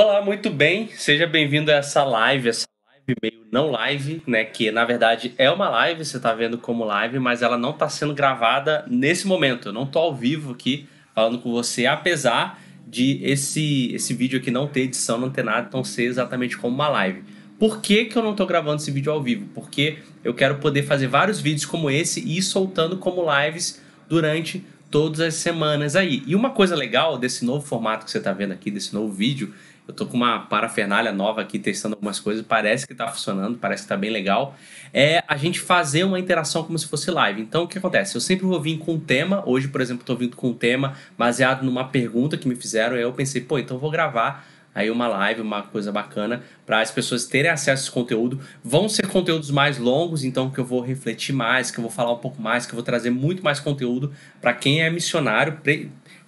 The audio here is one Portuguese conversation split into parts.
Olá, muito bem. Seja bem-vindo a essa live, essa live meio não live, né? Que na verdade é uma live, você está vendo como live, mas ela não está sendo gravada nesse momento. Eu não tô ao vivo aqui falando com você, apesar de esse esse vídeo aqui não ter edição, não ter nada, então ser exatamente como uma live. Por que, que eu não estou gravando esse vídeo ao vivo? Porque eu quero poder fazer vários vídeos como esse e ir soltando como lives durante todas as semanas aí. E uma coisa legal desse novo formato que você está vendo aqui, desse novo vídeo, eu tô com uma parafernália nova aqui, testando algumas coisas, parece que tá funcionando, parece que tá bem legal. É a gente fazer uma interação como se fosse live. Então, o que acontece? Eu sempre vou vir com um tema, hoje, por exemplo, tô vindo com um tema baseado numa pergunta que me fizeram, eu pensei, pô, então eu vou gravar aí uma live, uma coisa bacana para as pessoas terem acesso a esse conteúdo. Vão ser conteúdos mais longos, então que eu vou refletir mais, que eu vou falar um pouco mais, que eu vou trazer muito mais conteúdo para quem é missionário,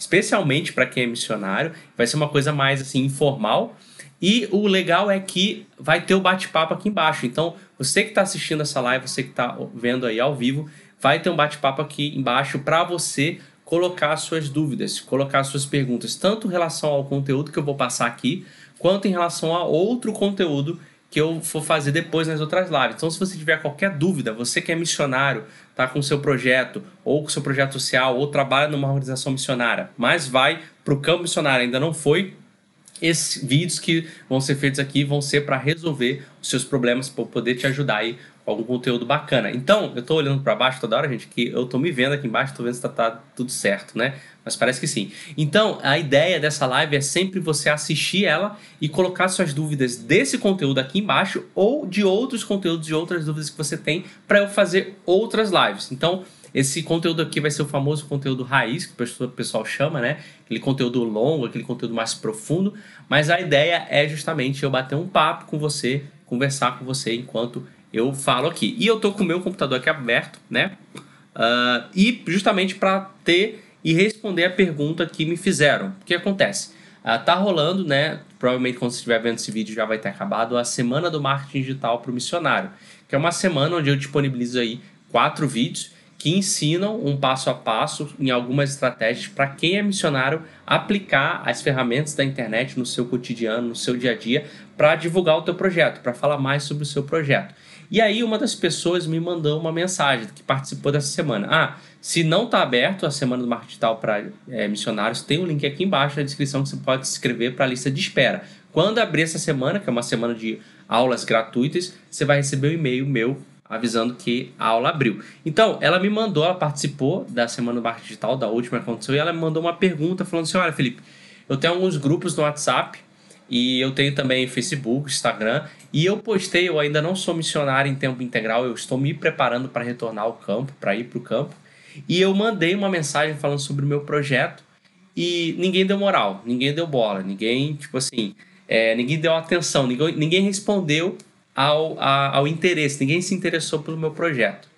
especialmente para quem é missionário. Vai ser uma coisa mais assim informal. E o legal é que vai ter o bate-papo aqui embaixo. Então, você que está assistindo essa live, você que está vendo aí ao vivo, vai ter um bate-papo aqui embaixo para você colocar suas dúvidas, colocar suas perguntas, tanto em relação ao conteúdo que eu vou passar aqui, quanto em relação a outro conteúdo que eu for fazer depois nas outras lives. Então, se você tiver qualquer dúvida, você que é missionário, está com seu projeto, ou com seu projeto social, ou trabalha numa organização missionária, mas vai para o campo missionário, ainda não foi, esses vídeos que vão ser feitos aqui vão ser para resolver os seus problemas, para poder te ajudar aí algum conteúdo bacana. Então, eu estou olhando para baixo toda hora, gente, que eu estou me vendo aqui embaixo, tô vendo se tá, tá, tudo certo, né? Mas parece que sim. Então, a ideia dessa live é sempre você assistir ela e colocar suas dúvidas desse conteúdo aqui embaixo ou de outros conteúdos e outras dúvidas que você tem para eu fazer outras lives. Então, esse conteúdo aqui vai ser o famoso conteúdo raiz, que o pessoal chama, né? Aquele conteúdo longo, aquele conteúdo mais profundo. Mas a ideia é justamente eu bater um papo com você, conversar com você enquanto eu falo aqui. E eu tô com o meu computador aqui aberto, né? Uh, e justamente para ter e responder a pergunta que me fizeram. O que acontece? Uh, tá rolando, né? Provavelmente quando você estiver vendo esse vídeo já vai ter acabado a semana do marketing digital para o missionário, que é uma semana onde eu disponibilizo aí quatro vídeos que ensinam um passo a passo em algumas estratégias para quem é missionário aplicar as ferramentas da internet no seu cotidiano, no seu dia a dia, para divulgar o teu projeto, para falar mais sobre o seu projeto. E aí uma das pessoas me mandou uma mensagem que participou dessa semana. Ah, se não está aberto a Semana do Marketing Digital para é, eh, missionários, tem um link aqui embaixo na descrição que você pode se inscrever para a lista de espera. Quando abrir essa semana, que é uma semana de aulas gratuitas, você vai receber um e-mail meu avisando que a aula abriu. Então, ela me mandou, ela participou da Semana do Marketing Digital, da última que aconteceu, e ela me mandou uma pergunta falando assim, olha, Felipe, eu tenho alguns grupos no WhatsApp e eu tenho também Facebook, Instagram. E eu postei, eu ainda não sou missionário em tempo integral, eu estou me preparando para retornar ao campo, para ir para o campo. E eu mandei uma mensagem falando sobre o meu projeto e ninguém deu moral, ninguém deu bola, ninguém, tipo assim, é, ninguém deu atenção, ninguém, ninguém respondeu ao, a, ao interesse, ninguém se interessou pelo meu projeto.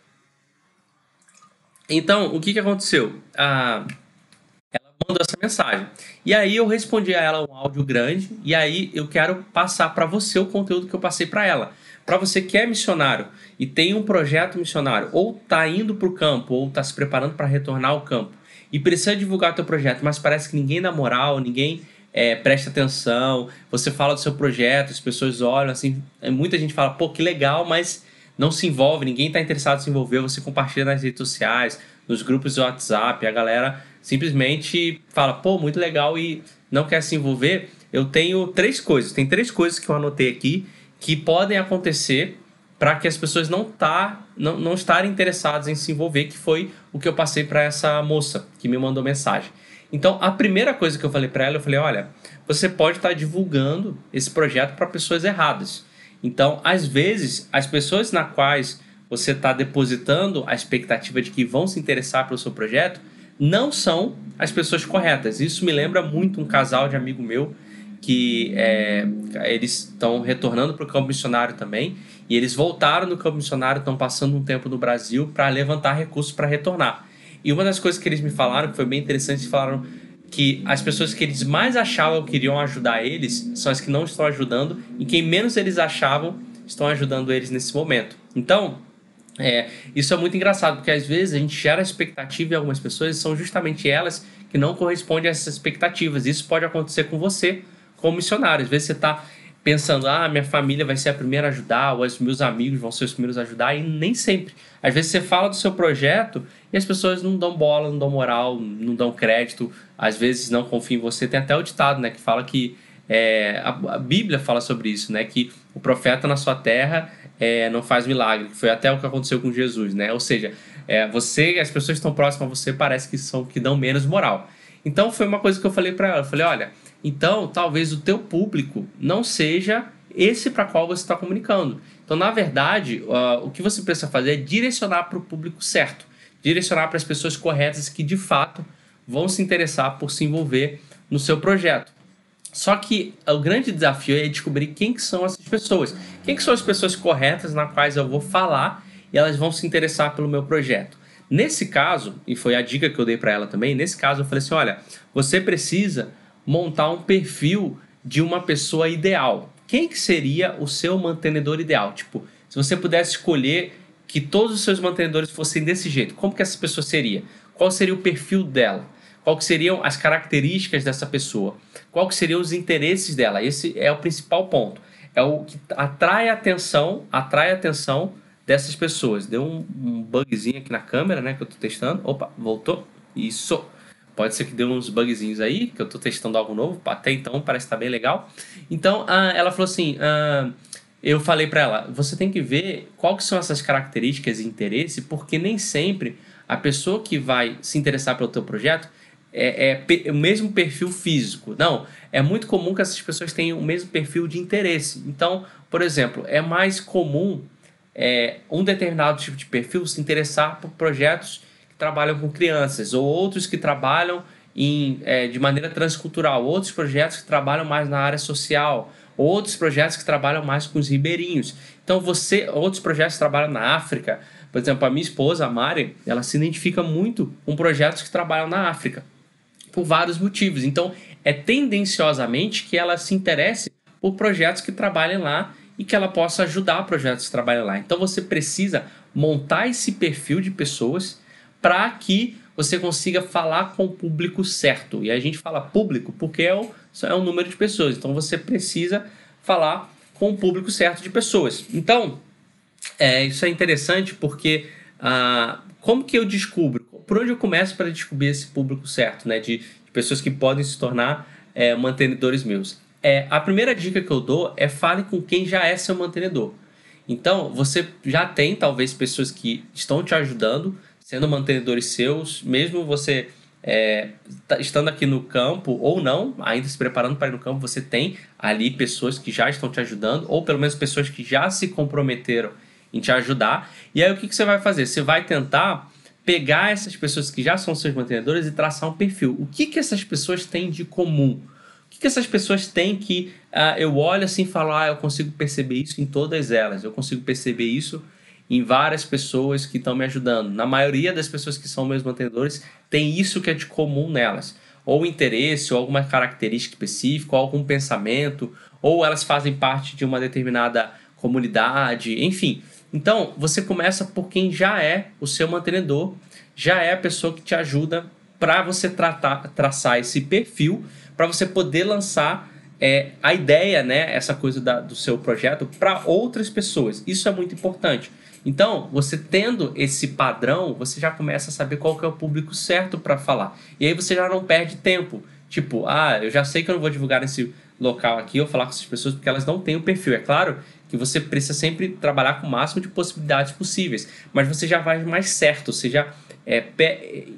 Então, o que, que aconteceu? Ah, mandou essa mensagem. E aí eu respondi a ela um áudio grande e aí eu quero passar para você o conteúdo que eu passei para ela. Para você que é missionário e tem um projeto missionário ou tá indo para o campo ou está se preparando para retornar ao campo e precisa divulgar teu projeto, mas parece que ninguém dá moral, ninguém é, presta atenção, você fala do seu projeto, as pessoas olham, assim, é, muita gente fala, pô, que legal, mas não se envolve, ninguém está interessado em se envolver, você compartilha nas redes sociais, nos grupos do WhatsApp, a galera simplesmente fala, pô, muito legal e não quer se envolver, eu tenho três coisas. Tem três coisas que eu anotei aqui que podem acontecer para que as pessoas não, tá, não, não estarem interessadas em se envolver, que foi o que eu passei para essa moça que me mandou mensagem. Então, a primeira coisa que eu falei para ela, eu falei: olha, você pode estar tá divulgando esse projeto para pessoas erradas. Então, às vezes, as pessoas na quais você está depositando a expectativa de que vão se interessar pelo seu projeto não são as pessoas corretas. Isso me lembra muito um casal de amigo meu que é, eles estão retornando para o campo missionário também e eles voltaram no campo missionário, estão passando um tempo no Brasil para levantar recursos para retornar. E uma das coisas que eles me falaram, que foi bem interessante, falaram que as pessoas que eles mais achavam que iriam ajudar eles são as que não estão ajudando e quem menos eles achavam estão ajudando eles nesse momento. Então, é, isso é muito engraçado, porque às vezes a gente gera expectativa em algumas pessoas e são justamente elas que não correspondem a essas expectativas. Isso pode acontecer com você como missionário. Às vezes você está pensando, ah, minha família vai ser a primeira a ajudar, ou os meus amigos vão ser os primeiros a ajudar, e nem sempre. Às vezes você fala do seu projeto e as pessoas não dão bola, não dão moral, não dão crédito, às vezes não confiam em você. Tem até o ditado, né, que fala que é, a, a Bíblia fala sobre isso, né, que o profeta na sua terra é, não faz milagre, que foi até o que aconteceu com Jesus, né? Ou seja, é, você, as pessoas estão próximas a você parece que são que dão menos moral. Então foi uma coisa que eu falei para ela, eu falei, olha, então talvez o teu público não seja esse para qual você está comunicando. Então, na verdade, uh, o que você precisa fazer é direcionar para o público certo, direcionar para as pessoas corretas que de fato vão se interessar por se envolver no seu projeto. Só que o grande desafio é descobrir quem que são essas pessoas. Quem que são as pessoas corretas na quais eu vou falar e elas vão se interessar pelo meu projeto. Nesse caso, e foi a dica que eu dei para ela também, nesse caso eu falei assim, olha, você precisa montar um perfil de uma pessoa ideal. Quem que seria o seu mantenedor ideal? Tipo, se você pudesse escolher que todos os seus mantenedores fossem desse jeito, como que essa pessoa seria? Qual seria o perfil dela? Qual que seriam as características dessa pessoa? Qual que seriam os interesses dela? Esse é o principal ponto. É o que atrai a atenção, atrai a atenção dessas pessoas. Deu um, um bugzinho aqui na câmera, né, que eu estou testando. Opa, voltou. Isso. Pode ser que deu uns bugzinhos aí, que eu estou testando algo novo. Até então parece estar tá bem legal. Então, ah, ela falou assim, ah, eu falei para ela, você tem que ver qual que são essas características e interesse, porque nem sempre a pessoa que vai se interessar pelo teu projeto é, é, o mesmo perfil físico. Não, é muito comum que essas pessoas tenham o mesmo perfil de interesse. Então, por exemplo, é mais comum é, um determinado tipo de perfil se interessar por projetos que trabalham com crianças ou outros que trabalham em, é, de maneira transcultural, outros projetos que trabalham mais na área social, outros projetos que trabalham mais com os ribeirinhos. Então você, outros projetos que trabalham na África, por exemplo, a minha esposa, a Mari, ela se identifica muito com projetos que trabalham na África por vários motivos. Então, é tendenciosamente que ela se interesse por projetos que trabalhem lá e que ela possa ajudar projetos que trabalhem lá. Então, você precisa montar esse perfil de pessoas para que você consiga falar com o público certo. E a gente fala público porque é o, é o número de pessoas. Então, você precisa falar com o público certo de pessoas. Então, é, isso é interessante porque ah, como que eu descubro? Por onde eu começo para descobrir esse público certo, né? De, de pessoas que podem se tornar é, mantenedores meus. É, a primeira dica que eu dou é fale com quem já é seu mantenedor. Então, você já tem talvez pessoas que estão te ajudando, sendo mantenedores seus, mesmo você é, tá, estando aqui no campo ou não, ainda se preparando para ir no campo, você tem ali pessoas que já estão te ajudando, ou pelo menos pessoas que já se comprometeram em te ajudar. E aí o que, que você vai fazer? Você vai tentar pegar essas pessoas que já são seus mantenedores e traçar um perfil. O que, que essas pessoas têm de comum? O que, que essas pessoas têm que uh, eu olho assim e falo, ah, eu consigo perceber isso em todas elas, eu consigo perceber isso em várias pessoas que estão me ajudando. Na maioria das pessoas que são meus mantenedores, tem isso que é de comum nelas. Ou interesse, ou alguma característica específica, ou algum pensamento, ou elas fazem parte de uma determinada comunidade, enfim. Então, você começa por quem já é o seu mantenedor, já é a pessoa que te ajuda para você tratar, traçar esse perfil, para você poder lançar é, a ideia, né, essa coisa da, do seu projeto para outras pessoas. Isso é muito importante. Então, você tendo esse padrão, você já começa a saber qual que é o público certo para falar. E aí você já não perde tempo. Tipo, ah, eu já sei que eu não vou divulgar nesse local aqui ou falar com essas pessoas porque elas não têm o perfil. É claro que você precisa sempre trabalhar com o máximo de possibilidades possíveis, mas você já vai mais certo, você já é,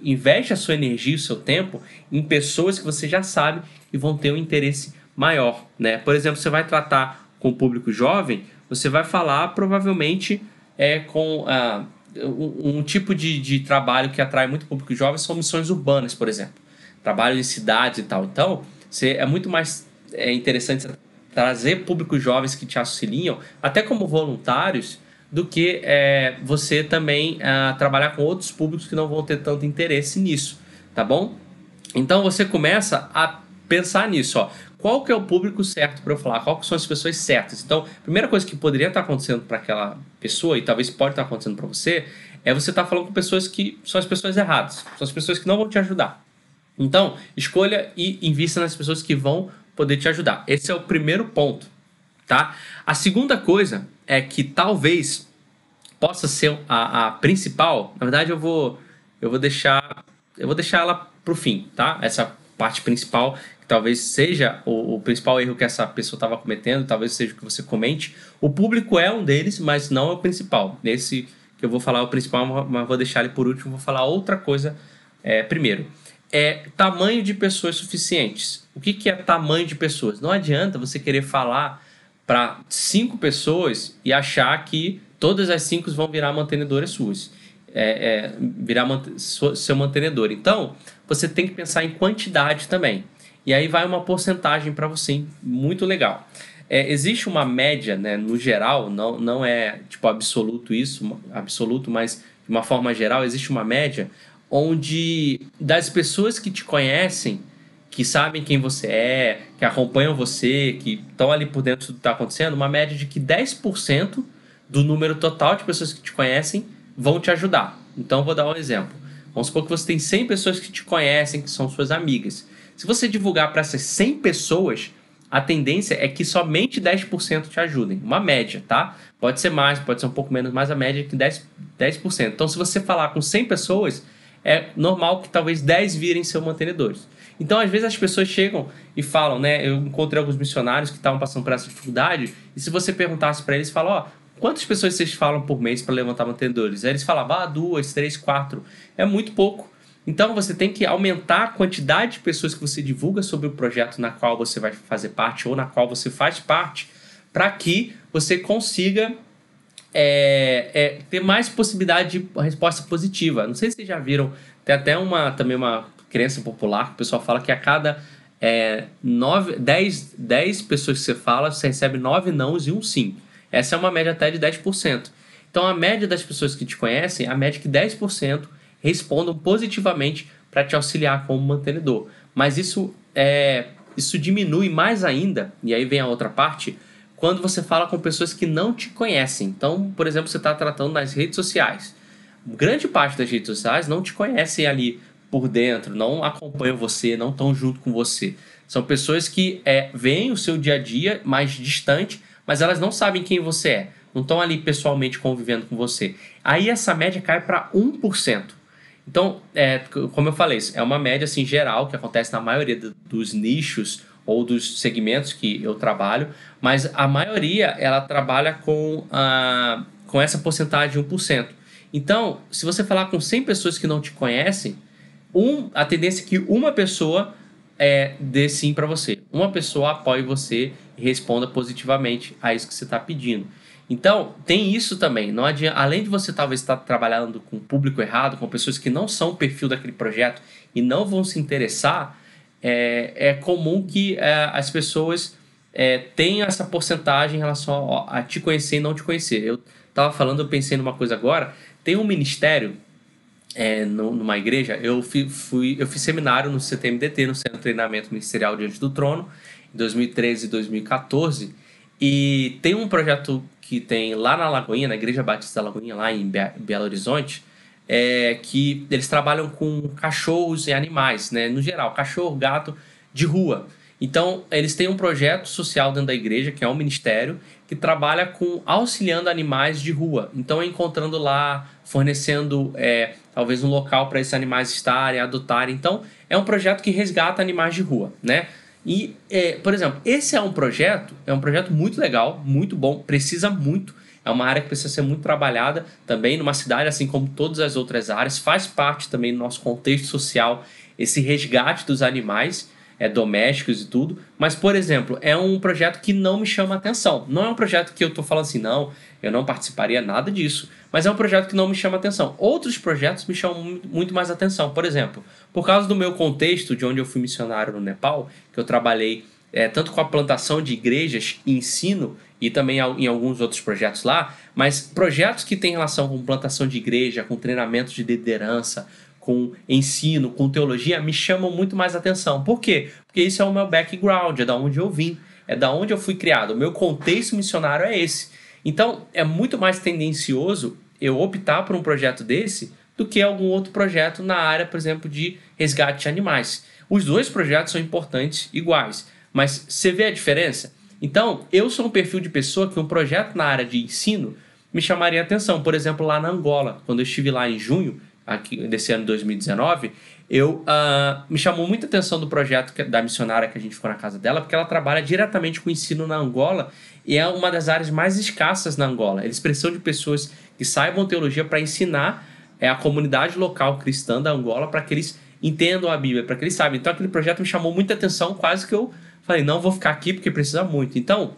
investe a sua energia, o seu tempo em pessoas que você já sabe e vão ter um interesse maior, né? Por exemplo, você vai tratar com o público jovem, você vai falar provavelmente é, com ah, um, um, tipo de, de trabalho que atrai muito público jovem são missões urbanas, por exemplo, trabalho em cidades e tal. Então, você, é muito mais é interessante trazer públicos jovens que te auxiliam, até como voluntários, do que é, você também uh, trabalhar com outros públicos que não vão ter tanto interesse nisso, tá bom? Então você começa a pensar nisso, ó. Qual que é o público certo para eu falar? Qual que são as pessoas certas? Então, a primeira coisa que poderia estar tá acontecendo para aquela pessoa e talvez pode estar tá acontecendo para você é você estar tá falando com pessoas que são as pessoas erradas, são as pessoas que não vão te ajudar. Então, escolha e invista nas pessoas que vão poder te ajudar. Esse é o primeiro ponto, tá? A segunda coisa é que talvez possa ser a, a principal. Na verdade, eu vou eu vou deixar eu vou deixar ela pro fim, tá? Essa parte principal que talvez seja o, o principal erro que essa pessoa estava cometendo, talvez seja o que você comente. O público é um deles, mas não é o principal. Nesse que eu vou falar é o principal, mas vou deixar ele por último. Vou falar outra coisa é, primeiro. É tamanho de pessoas suficientes o que, que é tamanho de pessoas? Não adianta você querer falar para cinco pessoas e achar que todas as cinco vão virar mantenedoras suas. É, é, virar seu mantenedor. Então, você tem que pensar em quantidade também. E aí vai uma porcentagem para você, muito legal. É, existe uma média, né, no geral, não, não é tipo absoluto isso, absoluto, mas de uma forma geral, existe uma média onde das pessoas que te conhecem, que sabem quem você é, que acompanham você, que estão ali por dentro do que está acontecendo, uma média de que 10% do número total de pessoas que te conhecem vão te ajudar. Então, vou dar um exemplo. Vamos supor que você tem 100 pessoas que te conhecem, que são suas amigas. Se você divulgar para essas 100 pessoas, a tendência é que somente 10% te ajudem. Uma média, tá? Pode ser mais, pode ser um pouco menos, mas a média é que 10, 10%. Então, se você falar com 100 pessoas, é normal que talvez 10 virem seus mantenedores. Então, às vezes, as pessoas chegam e falam, né? Eu encontrei alguns missionários que estavam passando por essa dificuldade, e se você perguntasse para eles, falou, ó, quantas pessoas vocês falam por mês para levantar mantenedores? Aí eles falavam, ah, duas, três, quatro. É muito pouco. Então você tem que aumentar a quantidade de pessoas que você divulga sobre o projeto na qual você vai fazer parte ou na qual você faz parte, para que você consiga é, é, ter mais possibilidade de resposta positiva. Não sei se vocês já viram, tem até uma também uma crença popular, que o pessoal fala que a cada é, nove, dez, dez pessoas que você fala, você recebe nove nãos e um sim. Essa é uma média até de 10%. Então, a média das pessoas que te conhecem, a média é que 10% respondam positivamente para te auxiliar como mantenedor. Mas isso é, isso diminui mais ainda, e aí vem a outra parte, quando você fala com pessoas que não te conhecem. Então, por exemplo, você está tratando nas redes sociais. Grande parte das redes sociais não te conhecem ali por dentro, não acompanham você, não estão junto com você. São pessoas que é, veem o seu dia a dia mais distante, mas elas não sabem quem você é, não estão ali pessoalmente convivendo com você. Aí essa média cai para 1%. Então, é, como eu falei, é uma média assim, geral que acontece na maioria dos nichos ou dos segmentos que eu trabalho, mas a maioria ela trabalha com, a, com essa porcentagem de 1%. Então, se você falar com 100 pessoas que não te conhecem, um, a tendência é que uma pessoa é, dê sim para você. Uma pessoa apoie você e responda positivamente a isso que você está pedindo. Então, tem isso também. Não adianta, além de você talvez estar tá trabalhando com o público errado, com pessoas que não são o perfil daquele projeto e não vão se interessar, é, é comum que é, as pessoas é, tenham essa porcentagem em relação a, a, te conhecer e não te conhecer. Eu estava falando, eu pensei numa coisa agora. Tem um ministério é, numa igreja, eu fui, fui, eu fiz seminário no CTMDT, no Centro de Treinamento Ministerial Diante do Trono, em 2013 e 2014. E tem um projeto que tem lá na Lagoinha, na Igreja Batista da Lagoinha, lá em Belo Horizonte, é, que eles trabalham com cachorros e animais, né? No geral, cachorro, gato de rua. Então, eles têm um projeto social dentro da igreja, que é um ministério, que trabalha com auxiliando animais de rua. Então, encontrando lá, fornecendo é, talvez um local para esses animais estarem, adotarem. Então, é um projeto que resgata animais de rua, né? E, é, por exemplo, esse é um projeto, é um projeto muito legal, muito bom, precisa muito. É uma área que precisa ser muito trabalhada também numa cidade, assim como todas as outras áreas. Faz parte também do nosso contexto social esse resgate dos animais é, domésticos e tudo. Mas, por exemplo, é um projeto que não me chama atenção. Não é um projeto que eu estou falando assim, não, eu não participaria nada disso. Mas é um projeto que não me chama atenção. Outros projetos me chamam muito mais atenção. Por exemplo, por causa do meu contexto de onde eu fui missionário no Nepal, que eu trabalhei é, tanto com a plantação de igrejas e ensino, e também em alguns outros projetos lá, mas projetos que têm relação com plantação de igreja, com treinamento de liderança, com ensino, com teologia, me chamam muito mais atenção. Por quê? Porque isso é o meu background, é da onde eu vim, é da onde eu fui criado. O meu contexto missionário é esse. Então, é muito mais tendencioso eu optar por um projeto desse do que algum outro projeto na área, por exemplo, de resgate de animais. Os dois projetos são importantes iguais, mas você vê a diferença? Então, eu sou um perfil de pessoa que um projeto na área de ensino me chamaria atenção. Por exemplo, lá na Angola, quando eu estive lá em junho, aqui, desse ano 2019, eu uh, me chamou muita atenção do projeto é da missionária que a gente ficou na casa dela, porque ela trabalha diretamente com o ensino na Angola e é uma das áreas mais escassas na Angola. Eles precisam de pessoas que saibam teologia para ensinar é, a comunidade local cristã da Angola para que eles entendam a Bíblia, para que eles saibam. Então aquele projeto me chamou muita atenção, quase que eu falei, não vou ficar aqui porque precisa muito. Então,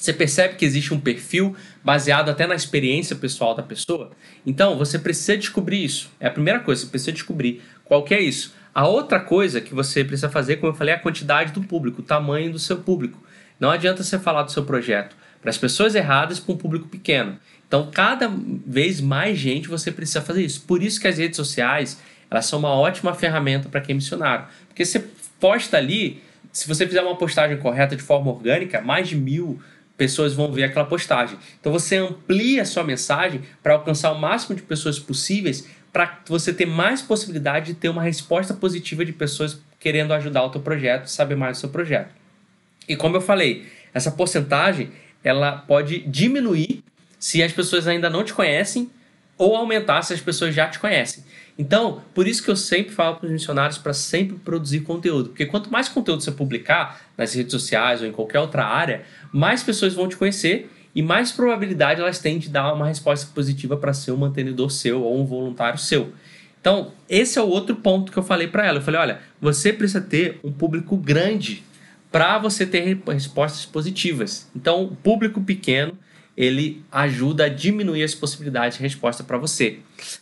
você percebe que existe um perfil baseado até na experiência pessoal da pessoa? Então, você precisa descobrir isso. É a primeira coisa, você precisa descobrir qual que é isso. A outra coisa que você precisa fazer, como eu falei, é a quantidade do público, o tamanho do seu público. Não adianta você falar do seu projeto para as pessoas erradas, para um público pequeno. Então, cada vez mais gente você precisa fazer isso. Por isso que as redes sociais, elas são uma ótima ferramenta para quem é missionário. Porque você posta ali, se você fizer uma postagem correta de forma orgânica, mais de mil pessoas vão ver aquela postagem. Então você amplia a sua mensagem para alcançar o máximo de pessoas possíveis, para você ter mais possibilidade de ter uma resposta positiva de pessoas querendo ajudar o teu projeto, saber mais do seu projeto. E como eu falei, essa porcentagem ela pode diminuir se as pessoas ainda não te conhecem ou aumentar se as pessoas já te conhecem. Então, por isso que eu sempre falo para os missionários para sempre produzir conteúdo, porque quanto mais conteúdo você publicar nas redes sociais ou em qualquer outra área, mais pessoas vão te conhecer e mais probabilidade elas têm de dar uma resposta positiva para ser um mantenedor seu ou um voluntário seu. Então, esse é o outro ponto que eu falei para ela. Eu falei: olha, você precisa ter um público grande para você ter respostas positivas. Então, público pequeno ele ajuda a diminuir as possibilidades de resposta para você,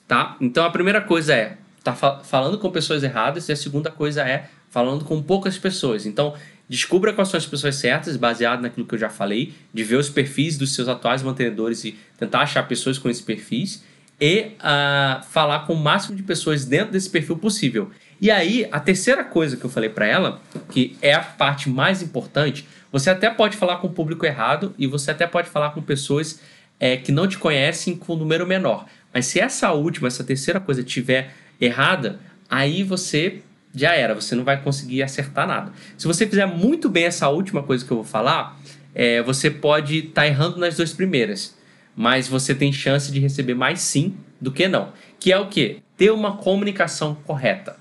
tá? Então a primeira coisa é tá fal falando com pessoas erradas e a segunda coisa é falando com poucas pessoas. Então descubra quais são as pessoas certas, baseado naquilo que eu já falei, de ver os perfis dos seus atuais mantenedores e tentar achar pessoas com esses perfis e uh, falar com o máximo de pessoas dentro desse perfil possível. E aí, a terceira coisa que eu falei para ela, que é a parte mais importante, você até pode falar com o público errado e você até pode falar com pessoas é, que não te conhecem com um número menor. Mas se essa última, essa terceira coisa tiver errada, aí você já era, você não vai conseguir acertar nada. Se você fizer muito bem essa última coisa que eu vou falar, é, você pode estar tá errando nas duas primeiras, mas você tem chance de receber mais sim do que não. Que é o que? Ter uma comunicação correta.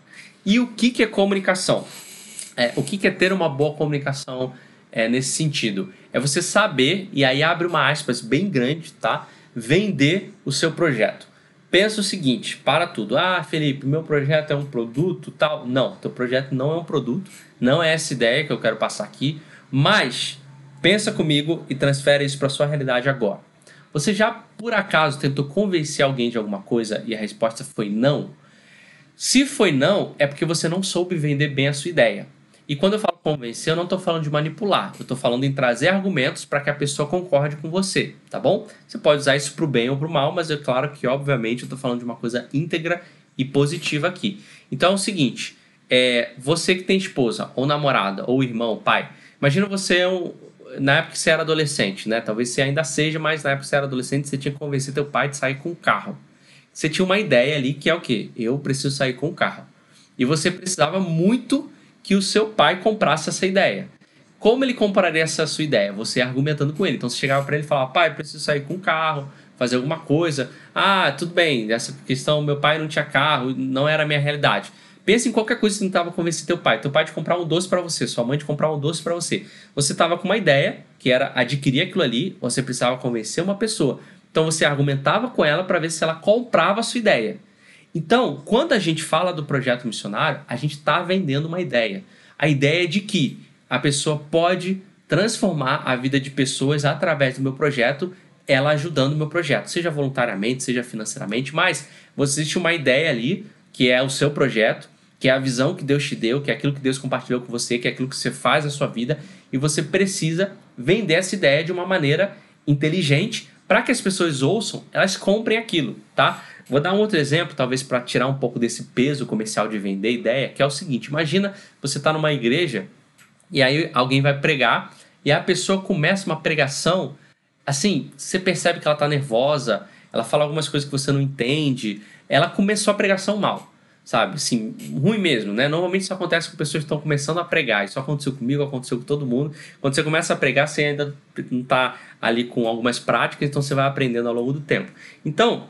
E o que, que é comunicação? É, o que, que é ter uma boa comunicação é, nesse sentido? É você saber, e aí abre uma aspas bem grande, tá? Vender o seu projeto. Pensa o seguinte, para tudo. Ah, Felipe, meu projeto é um produto, tal. Não, teu projeto não é um produto, não é essa ideia que eu quero passar aqui, mas pensa comigo e transfere isso para sua realidade agora. Você já por acaso tentou convencer alguém de alguma coisa e a resposta foi não? Se foi não, é porque você não soube vender bem a sua ideia. E quando eu falo convencer, eu não estou falando de manipular, eu estou falando em trazer argumentos para que a pessoa concorde com você, tá bom? Você pode usar isso para o bem ou para o mal, mas é claro que, obviamente, eu estou falando de uma coisa íntegra e positiva aqui. Então é o seguinte: é, você que tem esposa, ou namorada, ou irmão, ou pai, imagina você é na época que você era adolescente, né? Talvez você ainda seja, mas na época que você era adolescente, você tinha que convencer teu pai de sair com o carro você tinha uma ideia ali que é o quê? Eu preciso sair com o carro. E você precisava muito que o seu pai comprasse essa ideia. Como ele compraria essa sua ideia? Você argumentando com ele. Então você chegava para ele e falava: pai, preciso sair com o carro, fazer alguma coisa. Ah, tudo bem, essa questão, meu pai não tinha carro, não era a minha realidade. Pensa em qualquer coisa que você não estava convencer teu pai. Teu pai de comprar um doce para você, sua mãe de comprar um doce para você. Você estava com uma ideia, que era adquirir aquilo ali, você precisava convencer uma pessoa. Então você argumentava com ela para ver se ela comprava a sua ideia. Então, quando a gente fala do projeto missionário, a gente está vendendo uma ideia. A ideia de que a pessoa pode transformar a vida de pessoas através do meu projeto, ela ajudando o meu projeto, seja voluntariamente, seja financeiramente, mas você existe uma ideia ali, que é o seu projeto, que é a visão que Deus te deu, que é aquilo que Deus compartilhou com você, que é aquilo que você faz na sua vida, e você precisa vender essa ideia de uma maneira inteligente para que as pessoas ouçam, elas comprem aquilo, tá? Vou dar um outro exemplo, talvez para tirar um pouco desse peso comercial de vender ideia, que é o seguinte: imagina você está numa igreja e aí alguém vai pregar e a pessoa começa uma pregação, assim, você percebe que ela está nervosa, ela fala algumas coisas que você não entende, ela começou a pregação mal sabe? Assim, ruim mesmo, né? Normalmente isso acontece com pessoas que estão começando a pregar. Isso aconteceu comigo, aconteceu com todo mundo. Quando você começa a pregar, você ainda não está ali com algumas práticas, então você vai aprendendo ao longo do tempo. Então,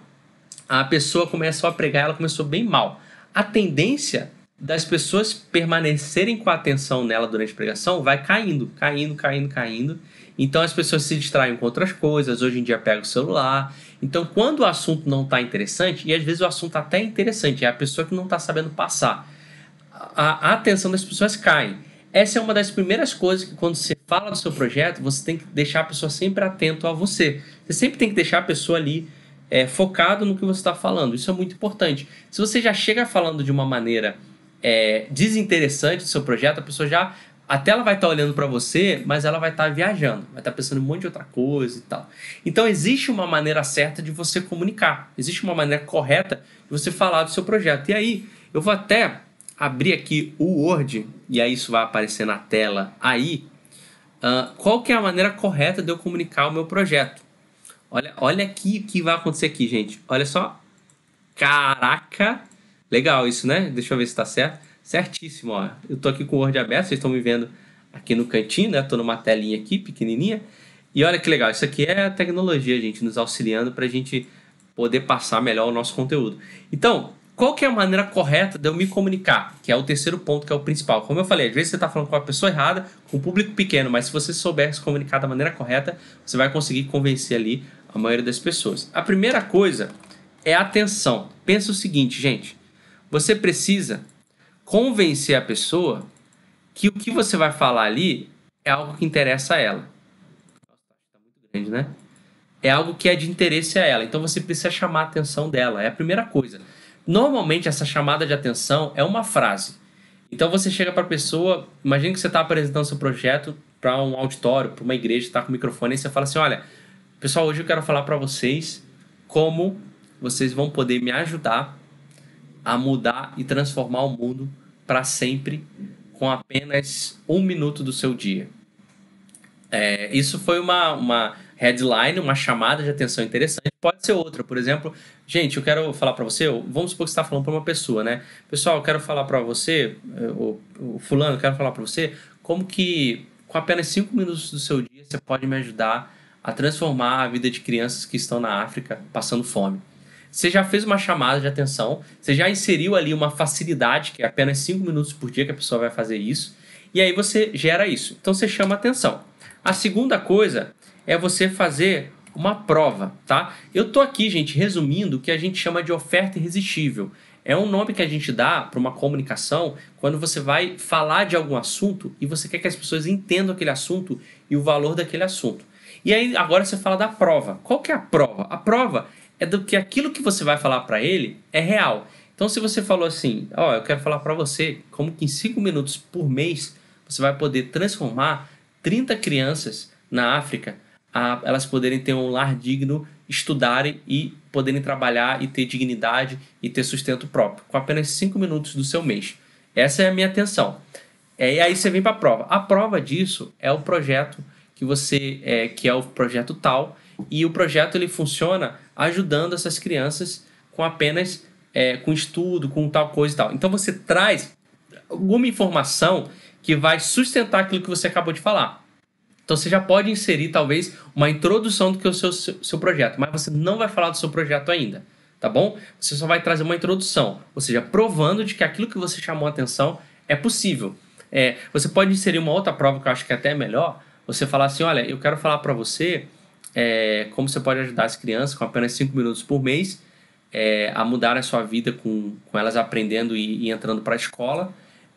a pessoa começou a pregar, ela começou bem mal. A tendência das pessoas permanecerem com a atenção nela durante a pregação vai caindo, caindo, caindo, caindo. Então as pessoas se distraem com outras coisas. Hoje em dia pega o celular, então, quando o assunto não está interessante, e às vezes o assunto até é interessante, é a pessoa que não está sabendo passar, a, a atenção das pessoas cai. Essa é uma das primeiras coisas que, quando você fala do seu projeto, você tem que deixar a pessoa sempre atento a você. Você sempre tem que deixar a pessoa ali é, focado no que você está falando. Isso é muito importante. Se você já chega falando de uma maneira é, desinteressante do seu projeto, a pessoa já a tela vai estar tá olhando para você, mas ela vai estar tá viajando, vai estar tá pensando em um monte de outra coisa e tal. Então existe uma maneira certa de você comunicar, existe uma maneira correta de você falar do seu projeto. E aí, eu vou até abrir aqui o Word, e aí isso vai aparecer na tela aí. Uh, qual que é a maneira correta de eu comunicar o meu projeto? Olha, olha aqui o que vai acontecer aqui, gente. Olha só. Caraca! Legal isso, né? Deixa eu ver se está certo. Certíssimo, ó. Eu tô aqui com o Word aberto, vocês estão me vendo aqui no cantinho, né? Tô numa telinha aqui, pequenininha. E olha que legal, isso aqui é a tecnologia, gente, nos auxiliando para a gente poder passar melhor o nosso conteúdo. Então, qual que é a maneira correta de eu me comunicar? Que é o terceiro ponto, que é o principal. Como eu falei, às vezes você está falando com a pessoa errada, com um público pequeno, mas se você souber se comunicar da maneira correta, você vai conseguir convencer ali a maioria das pessoas. A primeira coisa é atenção. Pensa o seguinte, gente. Você precisa convencer a pessoa que o que você vai falar ali é algo que interessa a ela. Grande, né? É algo que é de interesse a ela. Então você precisa chamar a atenção dela. É a primeira coisa. Normalmente essa chamada de atenção é uma frase. Então você chega para a pessoa, imagina que você está apresentando seu projeto para um auditório, para uma igreja, está com o microfone e você fala assim: olha, pessoal, hoje eu quero falar para vocês como vocês vão poder me ajudar a mudar e transformar o mundo para sempre com apenas um minuto do seu dia. É, isso foi uma, uma headline, uma chamada de atenção interessante. Pode ser outra, por exemplo, gente, eu quero falar para você, vamos supor que você está falando para uma pessoa, né? Pessoal, eu quero falar para você, eh, o, o fulano, eu quero falar para você como que com apenas cinco minutos do seu dia você pode me ajudar a transformar a vida de crianças que estão na África passando fome você já fez uma chamada de atenção, você já inseriu ali uma facilidade, que é apenas 5 minutos por dia que a pessoa vai fazer isso, e aí você gera isso. Então você chama atenção. A segunda coisa é você fazer uma prova, tá? Eu tô aqui, gente, resumindo o que a gente chama de oferta irresistível. É um nome que a gente dá para uma comunicação quando você vai falar de algum assunto e você quer que as pessoas entendam aquele assunto e o valor daquele assunto. E aí agora você fala da prova. Qual que é a prova? A prova é do que aquilo que você vai falar para ele é real. Então, se você falou assim, ó, oh, eu quero falar para você como que em 5 minutos por mês você vai poder transformar 30 crianças na África a elas poderem ter um lar digno, estudarem e poderem trabalhar e ter dignidade e ter sustento próprio, com apenas 5 minutos do seu mês. Essa é a minha atenção. É, e aí você vem para a prova. A prova disso é o projeto que você é, que é o projeto tal e o projeto ele funciona ajudando essas crianças com apenas é, com estudo, com tal coisa e tal. Então você traz alguma informação que vai sustentar aquilo que você acabou de falar. Então você já pode inserir talvez uma introdução do que é o seu, seu, projeto, mas você não vai falar do seu projeto ainda, tá bom? Você só vai trazer uma introdução, ou seja, provando de que aquilo que você chamou a atenção é possível. É, você pode inserir uma outra prova que eu acho que é até melhor. Você falar assim, olha, eu quero falar para você é, como você pode ajudar as crianças com apenas 5 minutos por mês é, a mudar a sua vida com, com elas aprendendo e, e entrando para a escola.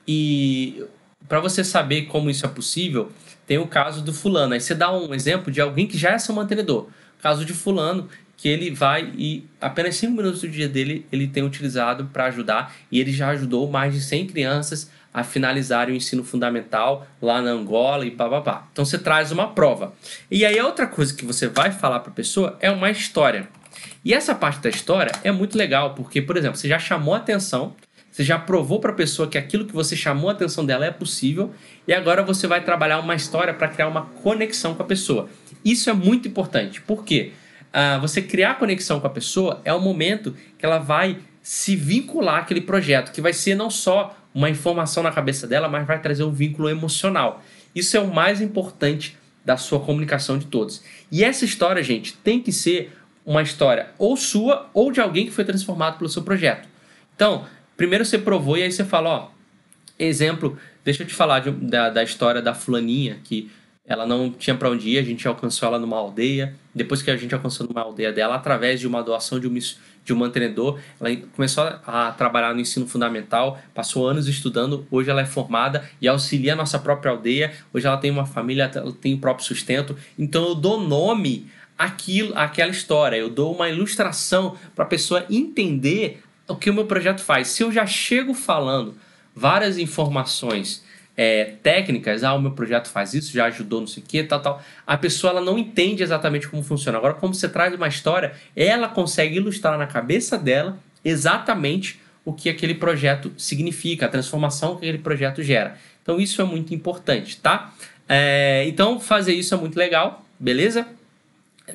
E para você saber como isso é possível, tem o caso do fulano. Aí você dá um exemplo de alguém que já é seu mantenedor. O caso de fulano, que ele vai e apenas 5 minutos do dia dele ele tem utilizado para ajudar e ele já ajudou mais de 100 crianças a finalizar o ensino fundamental lá na Angola e bababá. Então você traz uma prova. E aí a outra coisa que você vai falar para a pessoa é uma história. E essa parte da história é muito legal, porque, por exemplo, você já chamou atenção, você já provou para a pessoa que aquilo que você chamou a atenção dela é possível, e agora você vai trabalhar uma história para criar uma conexão com a pessoa. Isso é muito importante, porque ah, você criar conexão com a pessoa é o momento que ela vai se vincular àquele projeto, que vai ser não só uma informação na cabeça dela, mas vai trazer um vínculo emocional. Isso é o mais importante da sua comunicação de todos. E essa história, gente, tem que ser uma história ou sua ou de alguém que foi transformado pelo seu projeto. Então, primeiro você provou e aí você fala, ó, exemplo, deixa eu te falar de, da, da história da fulaninha que ela não tinha para onde ir, a gente alcançou ela numa aldeia, depois que a gente alcançou numa aldeia dela, através de uma doação de um, de um mantenedor. Ela começou a trabalhar no ensino fundamental, passou anos estudando, hoje ela é formada e auxilia a nossa própria aldeia. Hoje ela tem uma família, ela tem o próprio sustento. Então eu dou nome àquilo, àquela história, eu dou uma ilustração para a pessoa entender o que o meu projeto faz. Se eu já chego falando várias informações é, técnicas, ah, o meu projeto faz isso, já ajudou, não sei o que, tal, tal. A pessoa ela não entende exatamente como funciona. Agora, como você traz uma história, ela consegue ilustrar na cabeça dela exatamente o que aquele projeto significa, a transformação que aquele projeto gera. Então, isso é muito importante, tá? É, então, fazer isso é muito legal, beleza?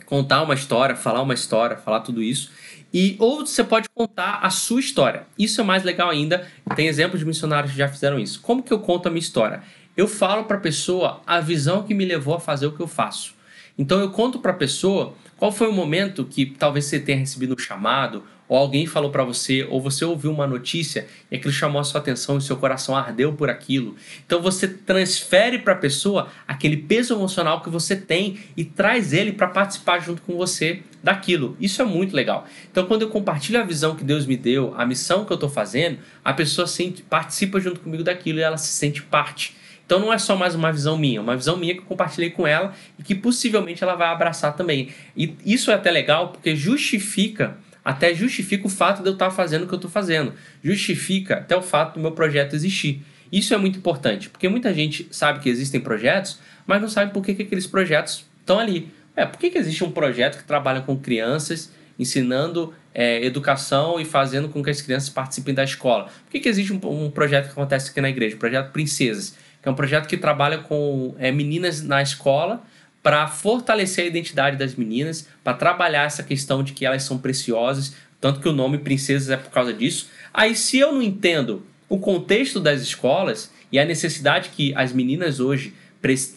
Contar uma história, falar uma história, falar tudo isso. E ou você pode contar a sua história. Isso é mais legal ainda. Tem exemplos de missionários que já fizeram isso. Como que eu conto a minha história? Eu falo para a pessoa a visão que me levou a fazer o que eu faço. Então eu conto para a pessoa qual foi o momento que talvez você tenha recebido um chamado, ou alguém falou para você, ou você ouviu uma notícia e aquilo chamou a sua atenção e seu coração ardeu por aquilo. Então você transfere para a pessoa aquele peso emocional que você tem e traz ele para participar junto com você daquilo. Isso é muito legal. Então, quando eu compartilho a visão que Deus me deu, a missão que eu estou fazendo, a pessoa sente, participa junto comigo daquilo e ela se sente parte. Então não é só mais uma visão minha, é uma visão minha que eu compartilhei com ela e que possivelmente ela vai abraçar também. E isso é até legal porque justifica, até justifica o fato de eu estar tá fazendo o que eu estou fazendo. Justifica até o fato do meu projeto existir. Isso é muito importante, porque muita gente sabe que existem projetos, mas não sabe por que, que aqueles projetos estão ali é, por que, que existe um projeto que trabalha com crianças, ensinando é, educação e fazendo com que as crianças participem da escola? Por que, que existe um, um projeto que acontece aqui na igreja, o projeto Princesas, que é um projeto que trabalha com é, meninas na escola para fortalecer a identidade das meninas, para trabalhar essa questão de que elas são preciosas, tanto que o nome Princesas é por causa disso. Aí, se eu não entendo o contexto das escolas e a necessidade que as meninas hoje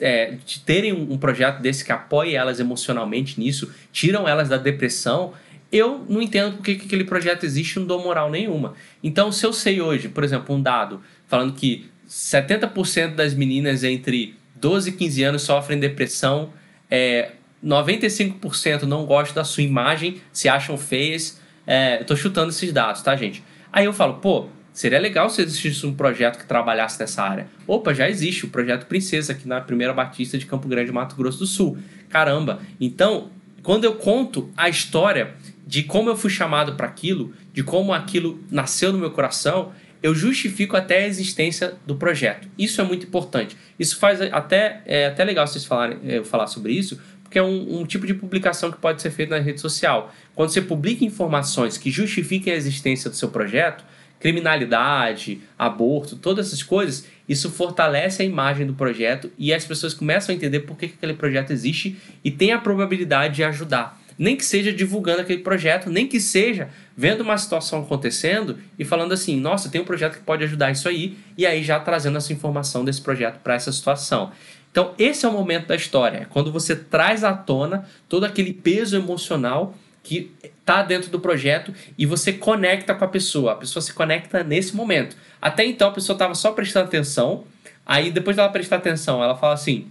é, terem um projeto desse que apoie elas emocionalmente nisso, tiram elas da depressão, eu não entendo porque que aquele projeto existe, não dou moral nenhuma. Então, se eu sei hoje, por exemplo, um dado falando que 70% das meninas entre 12 e 15 anos sofrem depressão, é, 95% não gostam da sua imagem, se acham feias. É, eu tô chutando esses dados, tá, gente? Aí eu falo, pô, Seria legal se existisse um projeto que trabalhasse nessa área. Opa, já existe o projeto Princesa aqui na Primeira Batista de Campo Grande, Mato Grosso do Sul. Caramba! Então, quando eu conto a história de como eu fui chamado para aquilo, de como aquilo nasceu no meu coração, eu justifico até a existência do projeto. Isso é muito importante. Isso faz até é até legal vocês falarem, é, eu falar sobre isso, porque é um, um, tipo de publicação que pode ser feita na rede social. Quando você publica informações que justifiquem a existência do seu projeto, criminalidade, aborto, todas essas coisas, isso fortalece a imagem do projeto e as pessoas começam a entender por que aquele projeto existe e tem a probabilidade de ajudar. Nem que seja divulgando aquele projeto, nem que seja vendo uma situação acontecendo e falando assim: nossa, tem um projeto que pode ajudar isso aí, e aí já trazendo essa informação desse projeto para essa situação. Então, esse é o momento da história, é quando você traz à tona todo aquele peso emocional que tá dentro do projeto e você conecta com a pessoa. A pessoa se conecta nesse momento. Até então a pessoa estava só prestando atenção, aí depois dela prestar atenção, ela fala assim: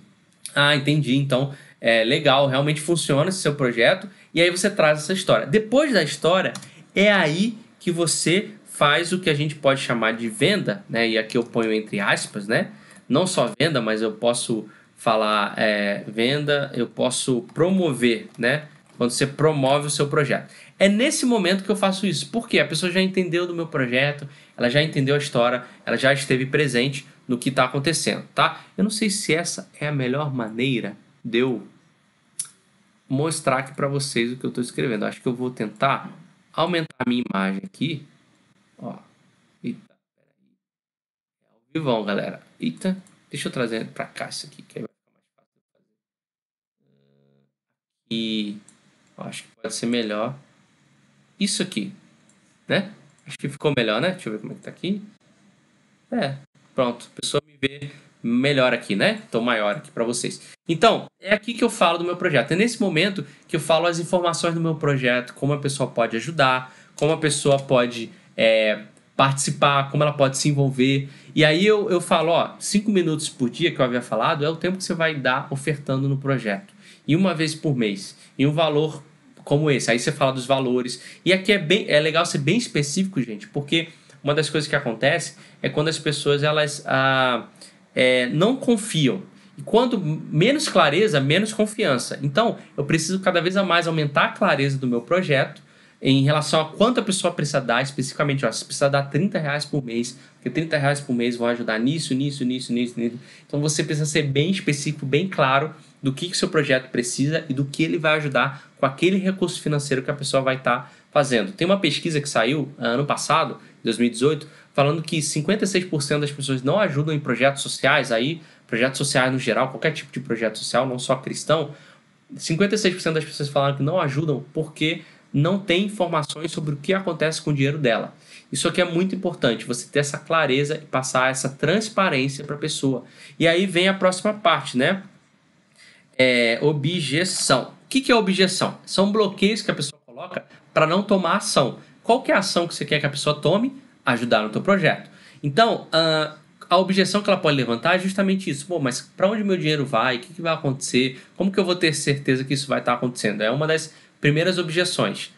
Ah, entendi, então é legal, realmente funciona esse seu projeto. E aí você traz essa história. Depois da história, é aí que você faz o que a gente pode chamar de venda, né? E aqui eu ponho entre aspas, né? Não só venda, mas eu posso falar é, venda, eu posso promover, né? quando você promove o seu projeto. É nesse momento que eu faço isso, porque a pessoa já entendeu do meu projeto, ela já entendeu a história, ela já esteve presente no que está acontecendo, tá? Eu não sei se essa é a melhor maneira de eu mostrar aqui para vocês o que eu estou escrevendo. Acho que eu vou tentar aumentar a minha imagem aqui, ó. Eita, peraí. É ao galera. Eita, deixa eu trazer para cá isso aqui, que aí vai ficar mais fácil fazer. E hum, eu acho que pode ser melhor isso aqui, né? Acho que ficou melhor, né? Deixa eu ver como é que tá aqui. É, pronto. A pessoa me vê melhor aqui, né? Tô maior aqui para vocês. Então, é aqui que eu falo do meu projeto. É nesse momento que eu falo as informações do meu projeto, como a pessoa pode ajudar, como a pessoa pode é, participar, como ela pode se envolver. E aí eu, eu falo, ó, cinco minutos por dia que eu havia falado é o tempo que você vai dar ofertando no projeto e uma vez por mês, e um valor como esse. Aí você fala dos valores. E aqui é bem é legal ser bem específico, gente, porque uma das coisas que acontece é quando as pessoas elas ah, é, não confiam. E quando menos clareza, menos confiança. Então, eu preciso cada vez a mais aumentar a clareza do meu projeto em relação a quanto a pessoa precisa dar, especificamente, ó, se precisa dar 30 reais por mês, porque 30 reais por mês vão ajudar nisso, nisso, nisso, nisso, nisso. Então você precisa ser bem específico, bem claro do que, que seu projeto precisa e do que ele vai ajudar com aquele recurso financeiro que a pessoa vai estar tá fazendo. Tem uma pesquisa que saiu ah, ano passado, 2018, falando que 56% das pessoas não ajudam em projetos sociais, aí, projetos sociais no geral, qualquer tipo de projeto social, não só cristão. 56% das pessoas falaram que não ajudam porque não tem informações sobre o que acontece com o dinheiro dela. Isso aqui é muito importante, você ter essa clareza e passar essa transparência para a pessoa. E aí vem a próxima parte, né? é, objeção. O que, que é objeção? São bloqueios que a pessoa coloca para não tomar ação. Qual que é a ação que você quer que a pessoa tome? Ajudar no teu projeto. Então, uh, a objeção que ela pode levantar é justamente isso. Pô, mas para onde meu dinheiro vai? O que, que, vai acontecer? Como que eu vou ter certeza que isso vai estar tá acontecendo? É uma das primeiras objeções.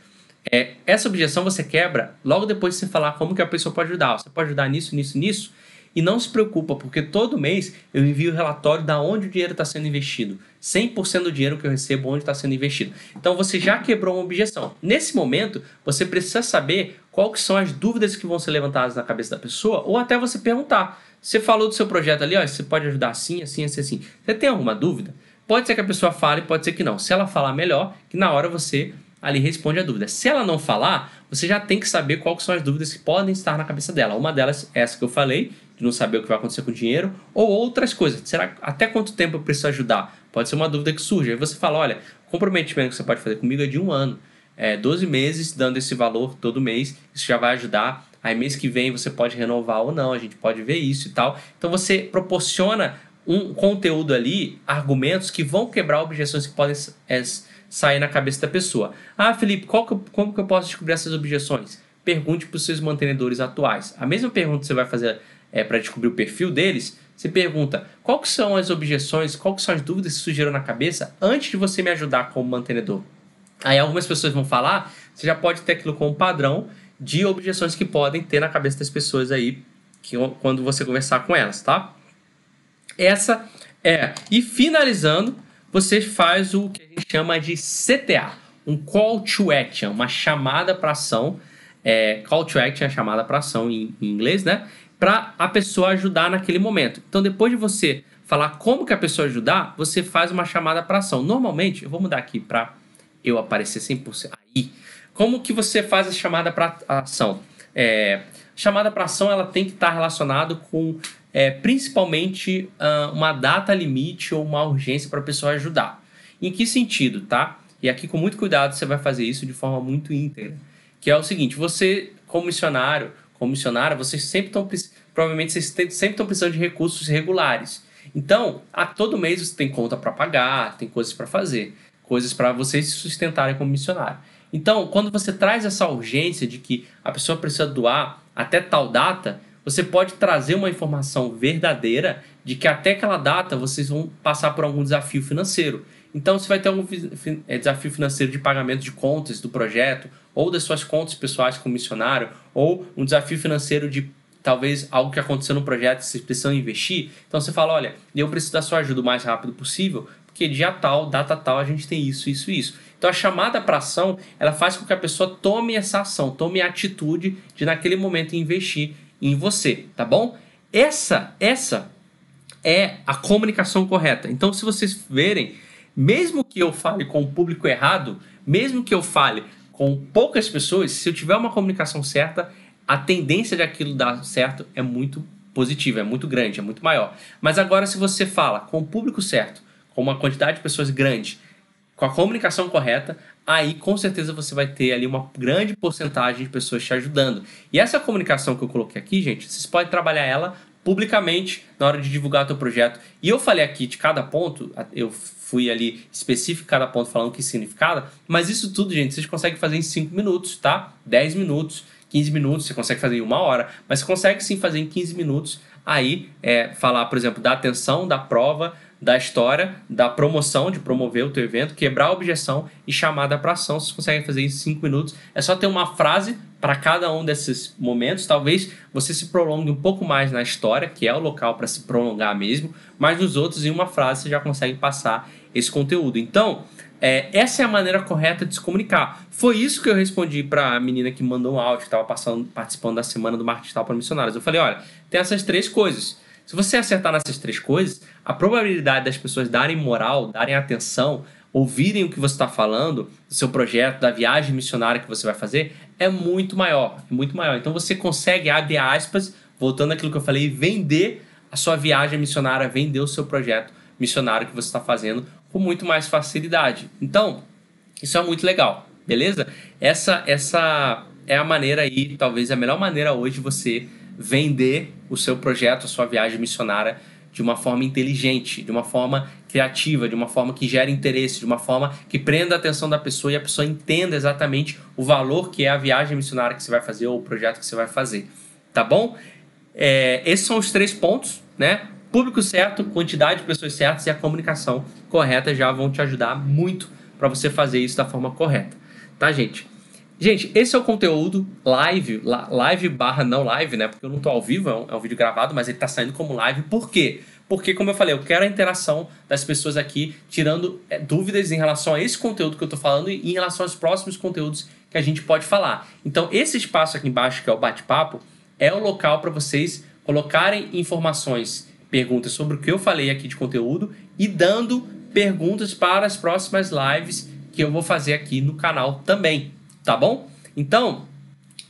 É, essa objeção você quebra logo depois de você falar como que a pessoa pode ajudar. Você pode ajudar nisso, nisso, nisso. E não se preocupa, porque todo mês eu envio o relatório da onde o dinheiro está sendo investido. 100% do dinheiro que eu recebo, onde está sendo investido. Então você já quebrou uma objeção. Nesse momento, você precisa saber quais são as dúvidas que vão ser levantadas na cabeça da pessoa, ou até você perguntar. Você falou do seu projeto ali, ó, você pode ajudar assim, assim, assim, assim. Você tem alguma dúvida? Pode ser que a pessoa fale, pode ser que não. Se ela falar melhor, que na hora você ali responde a dúvida. Se ela não falar, você já tem que saber quais são as dúvidas que podem estar na cabeça dela. Uma delas, essa que eu falei, de não saber o que vai acontecer com o dinheiro, ou outras coisas. Será até quanto tempo eu preciso ajudar? Pode ser uma dúvida que surge. Aí você fala: olha, o comprometimento que você pode fazer comigo é de um ano, é 12 meses dando esse valor todo mês, isso já vai ajudar. Aí mês que vem você pode renovar ou não, a gente pode ver isso e tal. Então você proporciona um conteúdo ali, argumentos que vão quebrar objeções que podem é, sair na cabeça da pessoa. Ah, Felipe, que como que eu posso descobrir essas objeções? Pergunte para os seus mantenedores atuais. A mesma pergunta que você vai fazer é, para descobrir o perfil deles, você pergunta qual que são as objeções, qual que são as dúvidas que surgiram na cabeça antes de você me ajudar como mantenedor. Aí algumas pessoas vão falar, você já pode ter aquilo como padrão de objeções que podem ter na cabeça das pessoas aí que, quando você conversar com elas, tá? Essa é. E finalizando, você faz o que a gente chama de CTA, um call to action, uma chamada para ação. É, call to action é chamada para ação em, em inglês, né? para a pessoa ajudar naquele momento. Então, depois de você falar como que a pessoa ajudar, você faz uma chamada para ação. Normalmente, eu vou mudar aqui para eu aparecer 100% aí. Como que você faz a chamada para ação? É, chamada para ação ela tem que estar tá relacionada com é, principalmente uh, uma data limite ou uma urgência para a pessoa ajudar. Em que sentido, tá? E aqui com muito cuidado você vai fazer isso de forma muito íntegra, que é o seguinte: você como missionário como missionário, vocês sempre estão provavelmente vocês sempre estão precisando de recursos regulares. Então, a todo mês você tem conta para pagar, tem coisas para fazer, coisas para vocês se sustentarem como missionário. Então, quando você traz essa urgência de que a pessoa precisa doar até tal data, você pode trazer uma informação verdadeira de que até aquela data vocês vão passar por algum desafio financeiro. Então, você vai ter algum é, desafio financeiro de pagamento de contas do projeto ou das suas contas pessoais como missionário, ou um desafio financeiro de talvez algo que aconteceu no projeto que vocês precisam investir. Então você fala, olha, eu preciso da sua ajuda o mais rápido possível, porque dia tal, data tal, a gente tem isso, isso, isso. Então a chamada para ação, ela faz com que a pessoa tome essa ação, tome a atitude de naquele momento investir em você, tá bom? Essa, essa é a comunicação correta. Então se vocês verem, mesmo que eu fale com o público errado, mesmo que eu fale com poucas pessoas, se eu tiver uma comunicação certa, a tendência de aquilo dar certo é muito positiva, é muito grande, é muito maior. Mas agora, se você fala com o público certo, com uma quantidade de pessoas grande, com a comunicação correta, aí com certeza você vai ter ali uma grande porcentagem de pessoas te ajudando. E essa comunicação que eu coloquei aqui, gente, vocês podem trabalhar ela publicamente na hora de divulgar teu projeto. E eu falei aqui de cada ponto, eu fui ali específico cada ponto falando que significava, mas isso tudo, gente, vocês conseguem fazer em 5 minutos, tá? 10 minutos, 15 minutos, você consegue fazer em uma hora, mas consegue sim fazer em 15 minutos aí é, falar, por exemplo, da atenção, da prova, da história, da promoção, de promover o teu evento, quebrar a objeção e chamada para ação. Vocês conseguem fazer em 5 minutos. É só ter uma frase para cada um desses momentos, talvez você se prolongue um pouco mais na história, que é o local para se prolongar mesmo, mas nos outros, em uma frase, você já consegue passar esse conteúdo. Então, é, essa é a maneira correta de se comunicar. Foi isso que eu respondi para a menina que mandou um áudio, que estava participando da semana do marketing digital para missionários. Eu falei: olha, tem essas três coisas. Se você acertar nessas três coisas, a probabilidade das pessoas darem moral, darem atenção, ouvirem o que você está falando, do seu projeto, da viagem missionária que você vai fazer, é muito maior, é muito maior. Então você consegue, abre aspas, voltando àquilo que eu falei, vender a sua viagem missionária, vender o seu projeto missionário que você está fazendo com muito mais facilidade. Então, isso é muito legal, beleza? Essa, essa é a maneira aí, talvez é a melhor maneira hoje você vender o seu projeto, a sua viagem missionária de uma forma inteligente, de uma forma criativa, de uma forma que gere interesse, de uma forma que prenda a atenção da pessoa e a pessoa entenda exatamente o valor que é a viagem missionária que você vai fazer ou o projeto que você vai fazer. Tá bom? É, esses são os três pontos, né? Público certo, quantidade de pessoas certas e a comunicação correta já vão te ajudar muito para você fazer isso da forma correta. Tá, gente? Gente, esse é o conteúdo live, live barra não live, né? Porque eu não tô ao vivo, é um, é um vídeo gravado, mas ele tá saindo como live. Por quê? Porque, como eu falei, eu quero a interação das pessoas aqui, tirando é, dúvidas em relação a esse conteúdo que eu tô falando e em relação aos próximos conteúdos que a gente pode falar. Então, esse espaço aqui embaixo, que é o bate-papo, é o local para vocês colocarem informações, perguntas sobre o que eu falei aqui de conteúdo e dando perguntas para as próximas lives que eu vou fazer aqui no canal também tá bom? Então,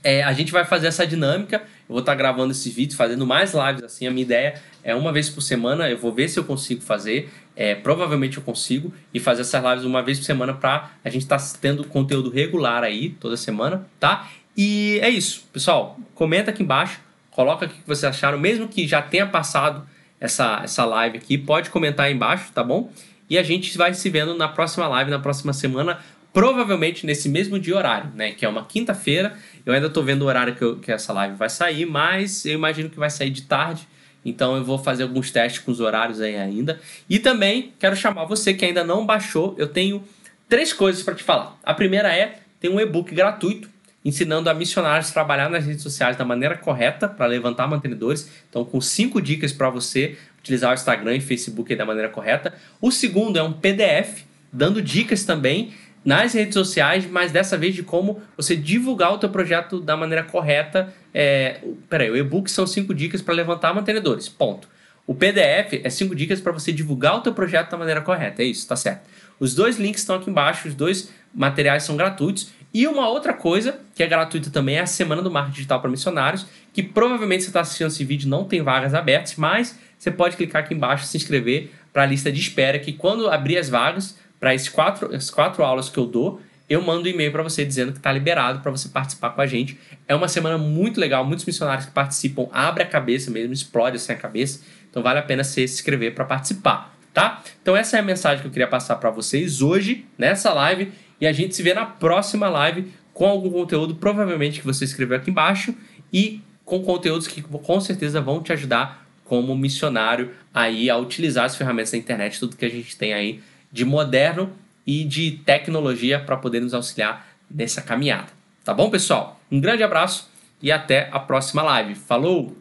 é, a gente vai fazer essa dinâmica. Eu vou estar tá gravando esses vídeos, fazendo mais lives assim. A minha ideia é uma vez por semana. Eu vou ver se eu consigo fazer. É, provavelmente eu consigo e fazer essas lives uma vez por semana para a gente estar tá tendo conteúdo regular aí toda semana, tá? E é isso, pessoal. Comenta aqui embaixo, coloca aqui o que vocês acharam, mesmo que já tenha passado essa essa live aqui, pode comentar aí embaixo, tá bom? E a gente vai se vendo na próxima live, na próxima semana provavelmente nesse mesmo dia horário, né? Que é uma quinta-feira. Eu ainda estou vendo o horário que, eu, que, essa live vai sair, mas eu imagino que vai sair de tarde. Então eu vou fazer alguns testes com os horários aí ainda. E também quero chamar você que ainda não baixou. Eu tenho três coisas para te falar. A primeira é tem um e-book gratuito ensinando a missionários a trabalhar nas redes sociais da maneira correta para levantar mantenedores. Então com cinco dicas para você utilizar o Instagram e Facebook da maneira correta. O segundo é um PDF dando dicas também nas redes sociais, mas dessa vez de como você divulgar o teu projeto da maneira correta. É, peraí, o e-book são cinco dicas para levantar mantenedores, ponto. O PDF é cinco dicas para você divulgar o teu projeto da maneira correta, é isso, tá certo. Os dois links estão aqui embaixo, os dois materiais são gratuitos. E uma outra coisa que é gratuita também é a Semana do Marketing Digital para Missionários, que provavelmente você está assistindo esse vídeo, não tem vagas abertas, mas você pode clicar aqui embaixo, se inscrever para a lista de espera, que quando abrir as vagas, para as quatro, as quatro aulas que eu dou, eu mando um e-mail para você dizendo que está liberado para você participar com a gente. É uma semana muito legal, muitos missionários que participam abrem a cabeça mesmo, explodem assim a cabeça. Então vale a pena você se inscrever para participar, tá? Então essa é a mensagem que eu queria passar para vocês hoje nessa live e a gente se vê na próxima live com algum conteúdo provavelmente que você escreveu aqui embaixo e com conteúdos que com certeza vão te ajudar como missionário aí a utilizar as ferramentas da internet, tudo que a gente tem aí de moderno e de tecnologia para poder nos auxiliar nessa caminhada. Tá bom, pessoal? Um grande abraço e até a próxima live. Falou!